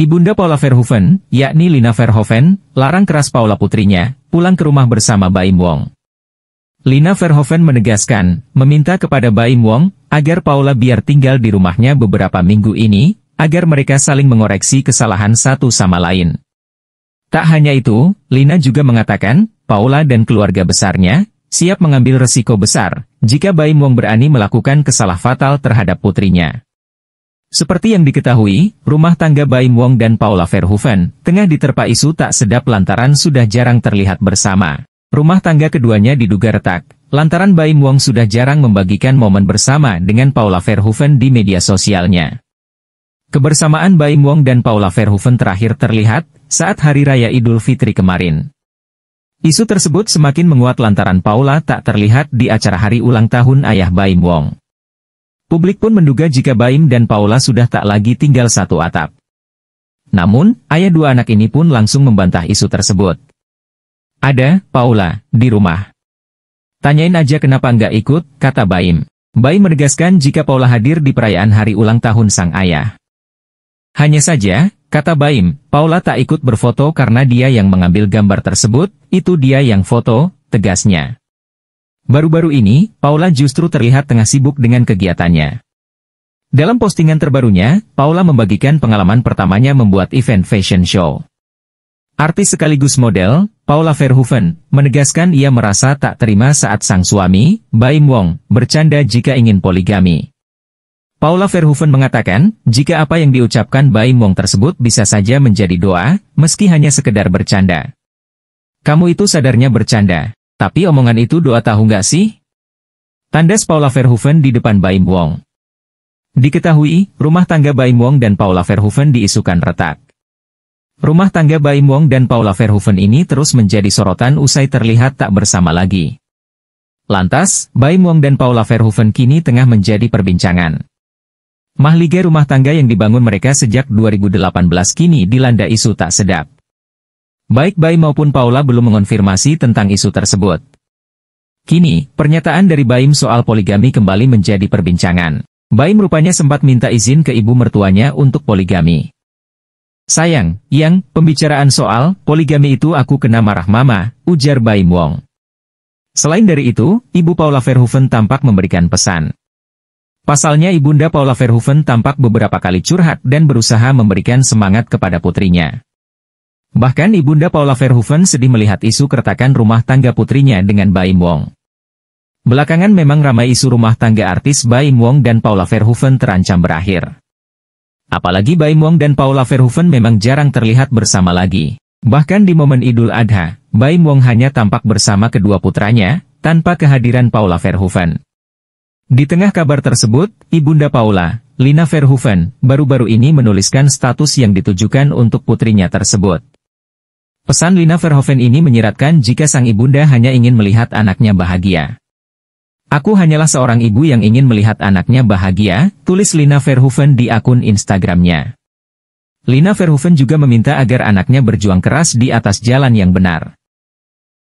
Ibunda Paula Verhoeven, yakni Lina Verhoeven, larang keras Paula putrinya, pulang ke rumah bersama Baim Wong. Lina Verhoeven menegaskan, meminta kepada Baim Wong, agar Paula biar tinggal di rumahnya beberapa minggu ini, agar mereka saling mengoreksi kesalahan satu sama lain. Tak hanya itu, Lina juga mengatakan, Paula dan keluarga besarnya, siap mengambil resiko besar, jika Baim Wong berani melakukan kesalah fatal terhadap putrinya. Seperti yang diketahui, rumah tangga Baim Wong dan Paula Verhoeven tengah diterpa isu tak sedap lantaran sudah jarang terlihat bersama. Rumah tangga keduanya diduga retak, lantaran Baim Wong sudah jarang membagikan momen bersama dengan Paula Verhoeven di media sosialnya. Kebersamaan Baim Wong dan Paula Verhoeven terakhir terlihat saat Hari Raya Idul Fitri kemarin. Isu tersebut semakin menguat lantaran Paula tak terlihat di acara hari ulang tahun ayah Baim Wong. Publik pun menduga jika Baim dan Paula sudah tak lagi tinggal satu atap. Namun, ayah dua anak ini pun langsung membantah isu tersebut. Ada, Paula, di rumah. Tanyain aja kenapa nggak ikut, kata Baim. Baim menegaskan jika Paula hadir di perayaan hari ulang tahun sang ayah. Hanya saja, kata Baim, Paula tak ikut berfoto karena dia yang mengambil gambar tersebut, itu dia yang foto, tegasnya. Baru-baru ini, Paula justru terlihat tengah sibuk dengan kegiatannya. Dalam postingan terbarunya, Paula membagikan pengalaman pertamanya membuat event fashion show. Artis sekaligus model, Paula Verhoeven, menegaskan ia merasa tak terima saat sang suami, Baim Wong, bercanda jika ingin poligami. Paula Verhoeven mengatakan, jika apa yang diucapkan Baim Wong tersebut bisa saja menjadi doa, meski hanya sekedar bercanda. Kamu itu sadarnya bercanda. Tapi omongan itu doa tahu nggak sih? Tandas Paula Verhoeven di depan Baim Wong. Diketahui, rumah tangga Baim Wong dan Paula Verhoeven diisukan retak. Rumah tangga Baim Wong dan Paula Verhoeven ini terus menjadi sorotan usai terlihat tak bersama lagi. Lantas, Baim Wong dan Paula Verhoeven kini tengah menjadi perbincangan. Mahligai rumah tangga yang dibangun mereka sejak 2018 kini dilanda isu tak sedap. Baik Baim maupun Paula belum mengonfirmasi tentang isu tersebut. Kini, pernyataan dari Baim soal poligami kembali menjadi perbincangan. Baim rupanya sempat minta izin ke ibu mertuanya untuk poligami. Sayang, yang, pembicaraan soal, poligami itu aku kena marah mama, ujar Baim Wong. Selain dari itu, ibu Paula Verhoeven tampak memberikan pesan. Pasalnya ibunda Paula Verhoeven tampak beberapa kali curhat dan berusaha memberikan semangat kepada putrinya. Bahkan Ibunda Paula Verhoeven sedih melihat isu keretakan rumah tangga putrinya dengan Baim Wong. Belakangan memang ramai isu rumah tangga artis Baim Wong dan Paula Verhoeven terancam berakhir. Apalagi Baim Wong dan Paula Verhoeven memang jarang terlihat bersama lagi. Bahkan di momen Idul Adha, Baim Wong hanya tampak bersama kedua putranya, tanpa kehadiran Paula Verhoeven. Di tengah kabar tersebut, Ibunda Paula, Lina Verhoeven, baru-baru ini menuliskan status yang ditujukan untuk putrinya tersebut. Pesan Lina Verhoeven ini menyiratkan jika sang ibunda hanya ingin melihat anaknya bahagia. Aku hanyalah seorang ibu yang ingin melihat anaknya bahagia, tulis Lina Verhoeven di akun Instagramnya. Lina Verhoeven juga meminta agar anaknya berjuang keras di atas jalan yang benar.